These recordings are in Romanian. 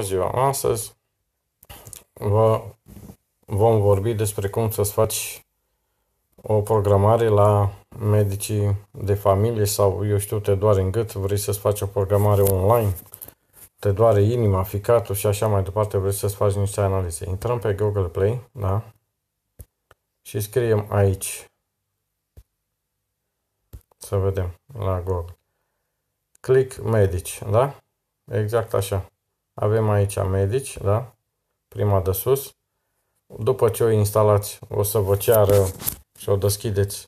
ziua! Astăzi vă vom vorbi despre cum să-ți faci o programare la medicii de familie sau, eu știu, te doare în gât, vrei să-ți faci o programare online, te doare inima, ficatul și așa mai departe, vrei să-ți faci niște analize. Intrăm pe Google Play, da? Și scriem aici. Să vedem la Google. Click medici, da? Exact așa. Avem aici medici, da? Prima de sus. După ce o instalați, o să vă ceară și o deschideți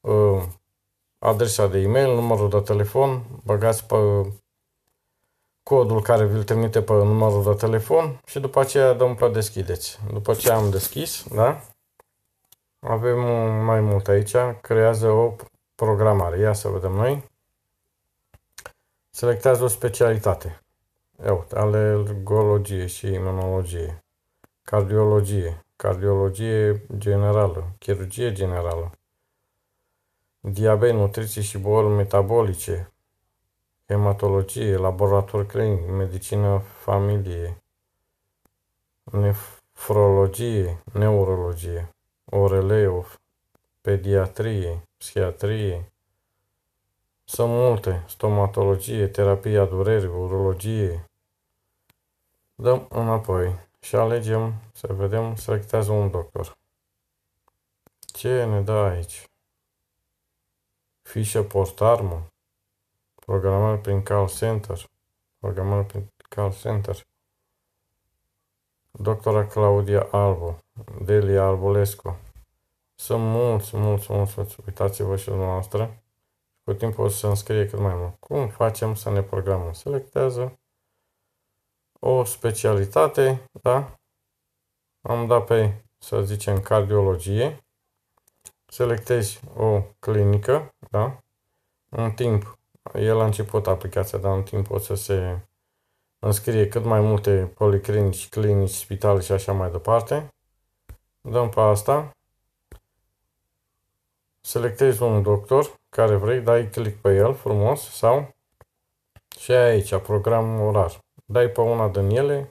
uh, adresa de e-mail, numărul de telefon, băgați pe codul care vi-l trimite pe numărul de telefon și după aceea dăm pe deschideți. După ce am deschis, da? Avem mai mult aici, creează o programare. Ia să vedem noi. Selectează o specialitate. Uite, alergologie și imunologie, cardiologie, cardiologie generală, chirurgie generală, diabet, nutriție și boli metabolice, hematologie, laborator clinic, medicină familie, nefrologie, neurologie, oreleu, pediatrie, psihiatrie, sunt multe. Stomatologie, terapia durerii, urologie. Dăm înapoi și alegem să vedem, selectează un doctor. Ce ne dă aici? Fișă portarmă. Programare prin call center. Programare prin call center. Doctora Claudia Albo, Delia Albolescu. Sunt mulți, mulți, mulți. Uitați-vă și dumneavoastră. Cu timpul o să înscrie cât mai mult. Cum facem să ne programăm? Selectează o specialitate, da? Am dat pe, să zicem, cardiologie. Selectezi o clinică, da? În timp, el a început aplicația, dar în timp o să se înscrie cât mai multe policlinici, clinici, spitale și așa mai departe. Dăm pe asta selectezi un doctor care vrei, dai click pe el frumos sau și aici, program orar. Dai pe una din ele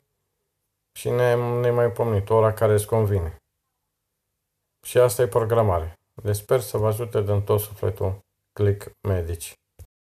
și ne, ne mai pomnit ora care îți convine. Și asta e programare. Deci sper să vă ajute din tot sufletul Click Medici.